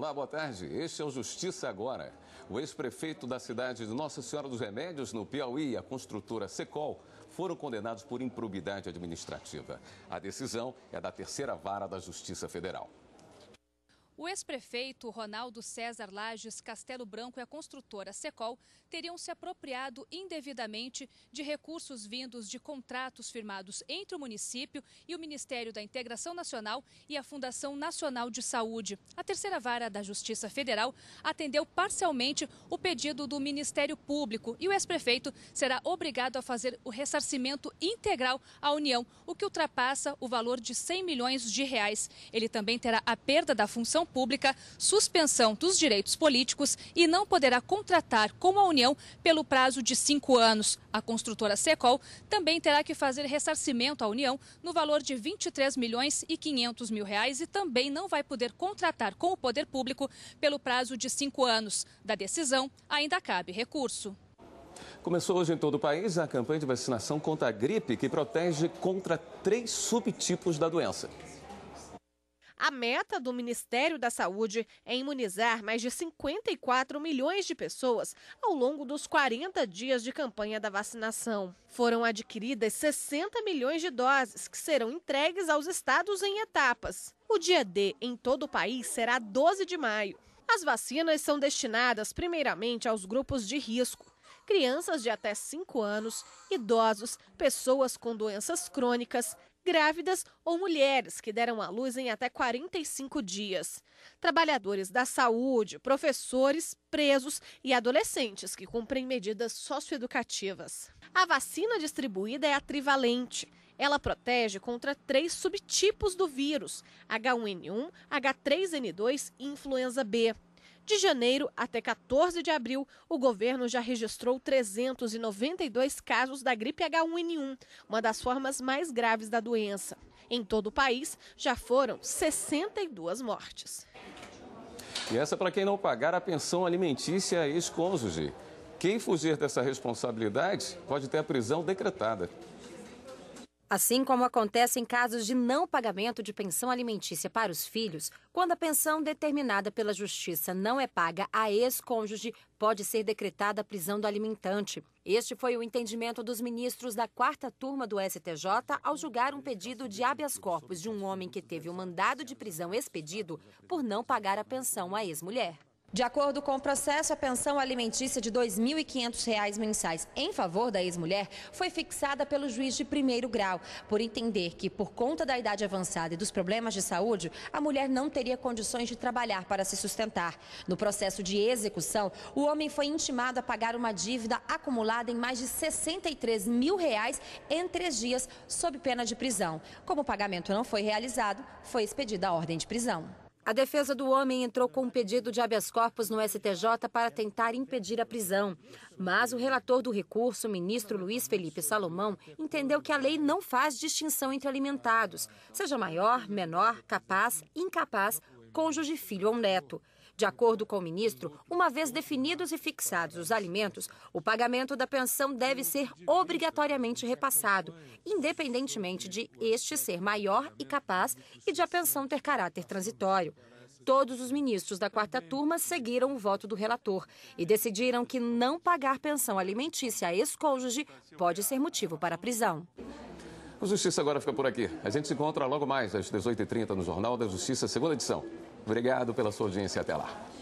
Olá, boa tarde. Este é o Justiça Agora. O ex-prefeito da cidade de Nossa Senhora dos Remédios, no Piauí, e a construtora Secol, foram condenados por improbidade administrativa. A decisão é da terceira vara da Justiça Federal. O ex-prefeito Ronaldo César Lages Castelo Branco e a construtora Secol teriam se apropriado indevidamente de recursos vindos de contratos firmados entre o município e o Ministério da Integração Nacional e a Fundação Nacional de Saúde. A terceira vara da Justiça Federal atendeu parcialmente o pedido do Ministério Público e o ex-prefeito será obrigado a fazer o ressarcimento integral à União, o que ultrapassa o valor de 100 milhões de reais. Ele também terá a perda da função pública, suspensão dos direitos políticos e não poderá contratar com a União pelo prazo de cinco anos. A construtora Secol também terá que fazer ressarcimento à União no valor de 23 milhões e 500 mil reais e também não vai poder contratar com o poder público pelo prazo de cinco anos. Da decisão, ainda cabe recurso. Começou hoje em todo o país a campanha de vacinação contra a gripe, que protege contra três subtipos da doença. A meta do Ministério da Saúde é imunizar mais de 54 milhões de pessoas ao longo dos 40 dias de campanha da vacinação. Foram adquiridas 60 milhões de doses que serão entregues aos estados em etapas. O dia D em todo o país será 12 de maio. As vacinas são destinadas primeiramente aos grupos de risco crianças de até 5 anos, idosos, pessoas com doenças crônicas, grávidas ou mulheres que deram à luz em até 45 dias. Trabalhadores da saúde, professores, presos e adolescentes que cumprem medidas socioeducativas. A vacina distribuída é a trivalente. Ela protege contra três subtipos do vírus: H1N1, H3N2 e influenza B. De janeiro até 14 de abril, o governo já registrou 392 casos da gripe H1N1, uma das formas mais graves da doença. Em todo o país, já foram 62 mortes. E essa é para quem não pagar a pensão alimentícia é ex-cônjuge. Quem fugir dessa responsabilidade pode ter a prisão decretada. Assim como acontece em casos de não pagamento de pensão alimentícia para os filhos, quando a pensão determinada pela Justiça não é paga a ex-cônjuge, pode ser decretada a prisão do alimentante. Este foi o entendimento dos ministros da quarta turma do STJ ao julgar um pedido de habeas corpus de um homem que teve o um mandado de prisão expedido por não pagar a pensão à ex-mulher. De acordo com o processo, a pensão alimentícia de R$ 2.500 mensais em favor da ex-mulher foi fixada pelo juiz de primeiro grau, por entender que, por conta da idade avançada e dos problemas de saúde, a mulher não teria condições de trabalhar para se sustentar. No processo de execução, o homem foi intimado a pagar uma dívida acumulada em mais de R$ 63 mil reais em três dias, sob pena de prisão. Como o pagamento não foi realizado, foi expedida a ordem de prisão. A defesa do homem entrou com um pedido de habeas corpus no STJ para tentar impedir a prisão. Mas o relator do recurso, ministro Luiz Felipe Salomão, entendeu que a lei não faz distinção entre alimentados, seja maior, menor, capaz, incapaz, cônjuge, filho ou neto. De acordo com o ministro, uma vez definidos e fixados os alimentos, o pagamento da pensão deve ser obrigatoriamente repassado, independentemente de este ser maior e capaz e de a pensão ter caráter transitório. Todos os ministros da quarta turma seguiram o voto do relator e decidiram que não pagar pensão alimentícia a ex-cônjuge pode ser motivo para prisão. A Justiça agora fica por aqui. A gente se encontra logo mais às 18h30 no Jornal da Justiça, segunda edição. Obrigado pela sua audiência. Até lá.